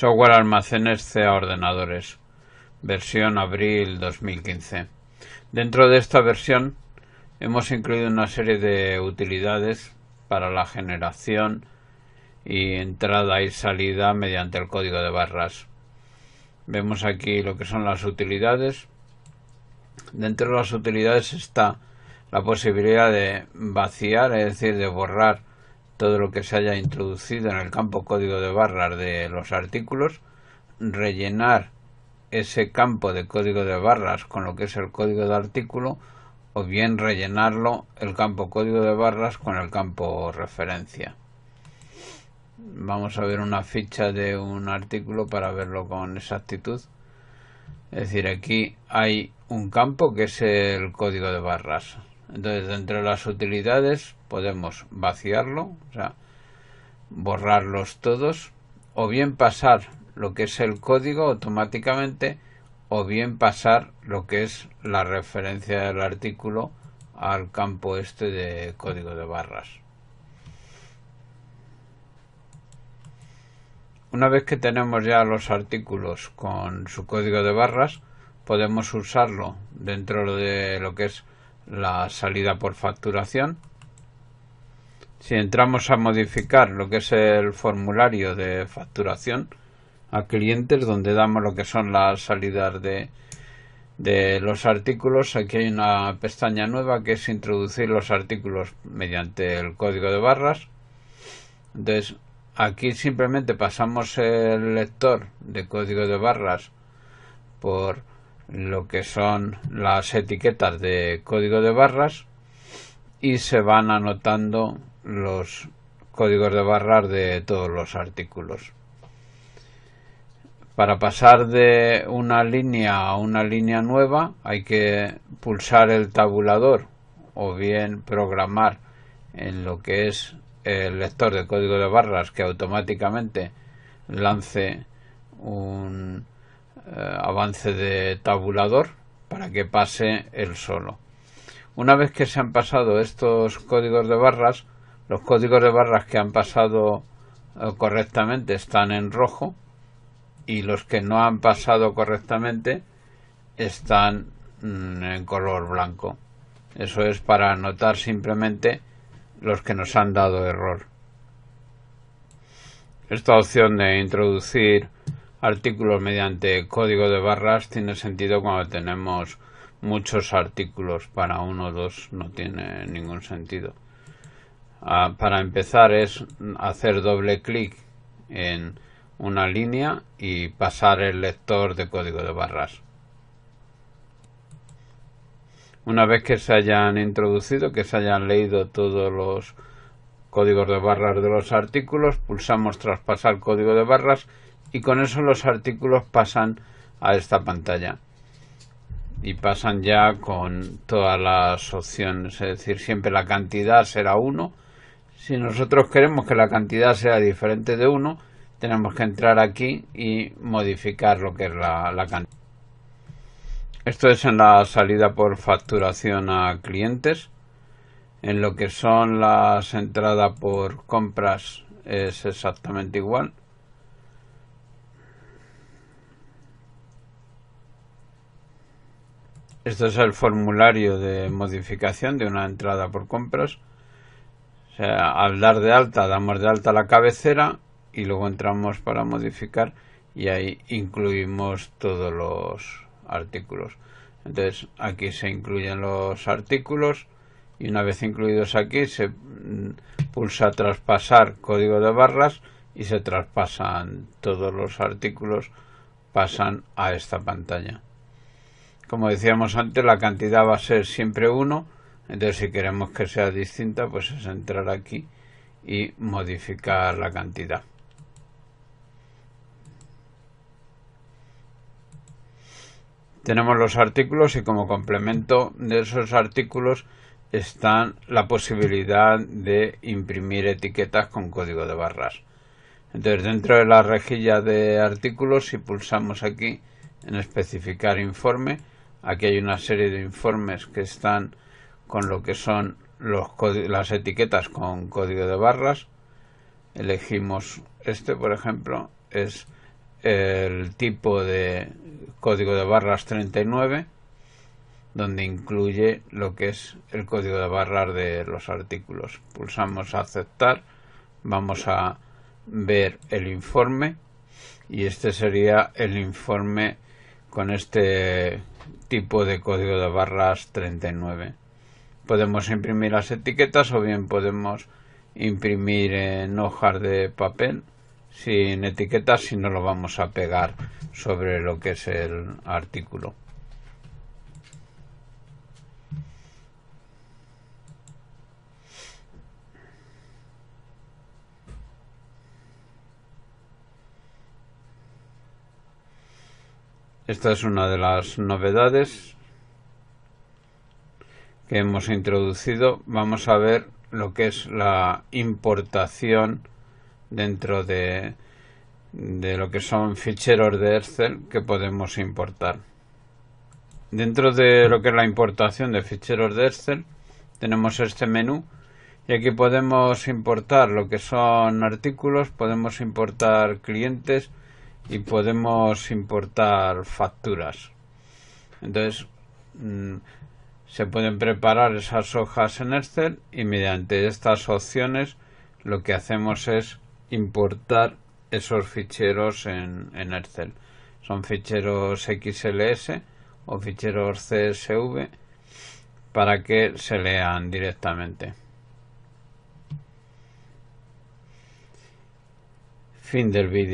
Software almacenes CA ordenadores. Versión abril 2015. Dentro de esta versión hemos incluido una serie de utilidades para la generación y entrada y salida mediante el código de barras. Vemos aquí lo que son las utilidades. Dentro de las utilidades está la posibilidad de vaciar, es decir, de borrar todo lo que se haya introducido en el campo código de barras de los artículos, rellenar ese campo de código de barras con lo que es el código de artículo o bien rellenarlo el campo código de barras con el campo referencia. Vamos a ver una ficha de un artículo para verlo con exactitud. Es decir, aquí hay un campo que es el código de barras. Entonces, de las utilidades podemos vaciarlo, o sea, borrarlos todos, o bien pasar lo que es el código automáticamente, o bien pasar lo que es la referencia del artículo al campo este de código de barras. Una vez que tenemos ya los artículos con su código de barras, podemos usarlo dentro de lo que es la salida por facturación. Si entramos a modificar lo que es el formulario de facturación a clientes, donde damos lo que son las salidas de, de los artículos, aquí hay una pestaña nueva que es introducir los artículos mediante el código de barras. Entonces, aquí simplemente pasamos el lector de código de barras por lo que son las etiquetas de código de barras y se van anotando los códigos de barras de todos los artículos. Para pasar de una línea a una línea nueva hay que pulsar el tabulador o bien programar en lo que es el lector de código de barras que automáticamente lance un, eh, avance de tabulador para que pase el solo. Una vez que se han pasado estos códigos de barras, los códigos de barras que han pasado eh, correctamente están en rojo y los que no han pasado correctamente están mm, en color blanco. Eso es para anotar simplemente los que nos han dado error. Esta opción de introducir artículos mediante código de barras tiene sentido cuando tenemos muchos artículos para uno o dos no tiene ningún sentido ah, para empezar es hacer doble clic en una línea y pasar el lector de código de barras una vez que se hayan introducido que se hayan leído todos los códigos de barras de los artículos pulsamos traspasar código de barras y con eso los artículos pasan a esta pantalla y pasan ya con todas las opciones, es decir, siempre la cantidad será 1. Si nosotros queremos que la cantidad sea diferente de 1, tenemos que entrar aquí y modificar lo que es la, la cantidad. Esto es en la salida por facturación a clientes. En lo que son las entradas por compras es exactamente igual. Esto es el formulario de modificación de una entrada por compras. sea, al dar de alta, damos de alta la cabecera y luego entramos para modificar y ahí incluimos todos los artículos. Entonces aquí se incluyen los artículos y una vez incluidos aquí se mm, pulsa traspasar código de barras y se traspasan todos los artículos pasan a esta pantalla como decíamos antes, la cantidad va a ser siempre 1. Entonces, si queremos que sea distinta, pues es entrar aquí y modificar la cantidad. Tenemos los artículos y como complemento de esos artículos están la posibilidad de imprimir etiquetas con código de barras. Entonces dentro de la rejilla de artículos, si pulsamos aquí en especificar informe, Aquí hay una serie de informes que están con lo que son las etiquetas con código de barras. Elegimos este, por ejemplo, es el tipo de código de barras 39, donde incluye lo que es el código de barras de los artículos. Pulsamos aceptar, vamos a ver el informe y este sería el informe con este tipo de código de barras 39. Podemos imprimir las etiquetas o bien podemos imprimir en hojas de papel sin etiquetas si no lo vamos a pegar sobre lo que es el artículo. Esta es una de las novedades que hemos introducido. Vamos a ver lo que es la importación dentro de, lo que son ficheros de Excel que podemos importar. Dentro de lo que es la importación de ficheros de Excel tenemos este menú y aquí podemos importar lo que son artículos, podemos importar clientes, y podemos importar facturas. Entonces, mm, se pueden preparar esas hojas en Excel y mediante estas opciones lo que hacemos es importar esos ficheros en Excel. Son ficheros XLS o ficheros CSV para que se lean directamente. Fin del vídeo.